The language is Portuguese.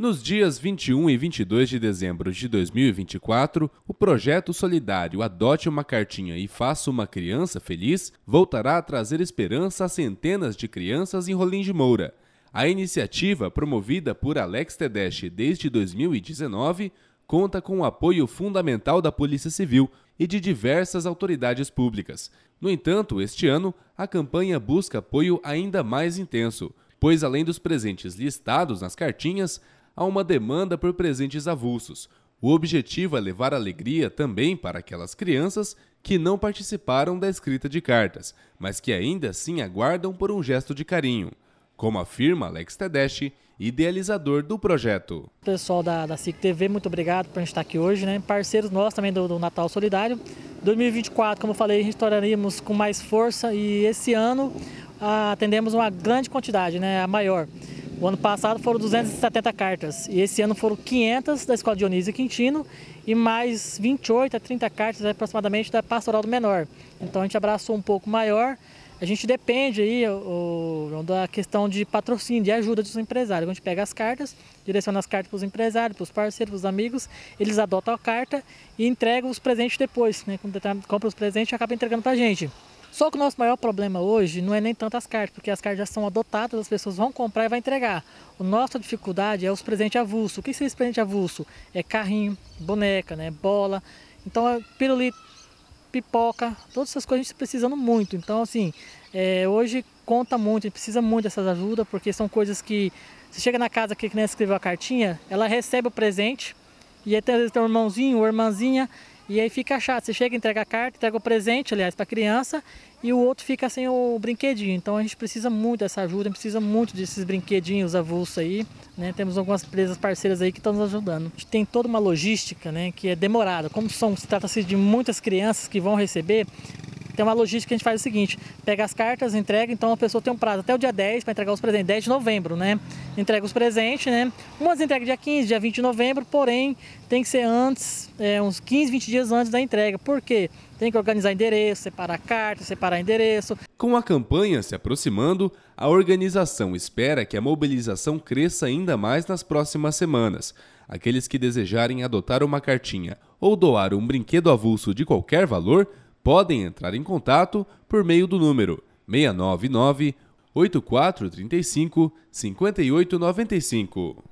Nos dias 21 e 22 de dezembro de 2024, o projeto solidário Adote uma Cartinha e Faça uma Criança Feliz voltará a trazer esperança a centenas de crianças em Rolim de Moura. A iniciativa, promovida por Alex Tedeschi desde 2019, conta com o apoio fundamental da Polícia Civil e de diversas autoridades públicas. No entanto, este ano, a campanha busca apoio ainda mais intenso, pois além dos presentes listados nas cartinhas, há uma demanda por presentes avulsos. O objetivo é levar alegria também para aquelas crianças que não participaram da escrita de cartas, mas que ainda assim aguardam por um gesto de carinho, como afirma Alex Tedeschi, idealizador do projeto. Pessoal da, da CIC TV, muito obrigado por a gente estar aqui hoje, né? Parceiros nossos também do, do Natal Solidário. 2024, como eu falei, restauraremos com mais força e esse ano ah, atendemos uma grande quantidade, né? A maior. O ano passado foram 270 cartas e esse ano foram 500 da Escola Dionísio Quintino e mais 28 a 30 cartas aproximadamente da Pastoral do Menor. Então a gente abraçou um pouco maior. A gente depende aí o, da questão de patrocínio, de ajuda dos empresários. A gente pega as cartas, direciona as cartas para os empresários, para os parceiros, para os amigos, eles adotam a carta e entregam os presentes depois. Né? Quando compra os presentes, acaba entregando para a gente. Só que o nosso maior problema hoje não é nem tantas cartas, porque as cartas já são adotadas, as pessoas vão comprar e vão entregar. A nossa dificuldade é os presentes avulsos. O que são esses presentes avulso? É carrinho, boneca, né, bola. Então, é pirulito, pipoca, todas essas coisas a gente está precisando muito. Então, assim, é, hoje conta muito, a gente precisa muito dessas ajudas, porque são coisas que você chega na casa que a criança escreveu a cartinha, ela recebe o presente, e até às vezes tem um irmãozinho uma irmãzinha, e aí fica chato, você chega, entrega a carta, entrega o presente, aliás, para a criança, e o outro fica sem o brinquedinho. Então a gente precisa muito dessa ajuda, a gente precisa muito desses brinquedinhos avulsos aí, né? Temos algumas empresas parceiras aí que estão nos ajudando. A gente tem toda uma logística, né, que é demorada. Como são, trata-se de muitas crianças que vão receber, tem uma logística que a gente faz o seguinte: pega as cartas, entrega, então a pessoa tem um prazo até o dia 10 para entregar os presentes, 10 de novembro, né? Entrega os presentes, né? Umas entrega dia 15, dia 20 de novembro, porém tem que ser antes, é, uns 15, 20 dias antes da entrega. Por quê? Tem que organizar endereço, separar carta, separar endereço. Com a campanha se aproximando, a organização espera que a mobilização cresça ainda mais nas próximas semanas. Aqueles que desejarem adotar uma cartinha ou doar um brinquedo avulso de qualquer valor podem entrar em contato por meio do número 699 8435 5895.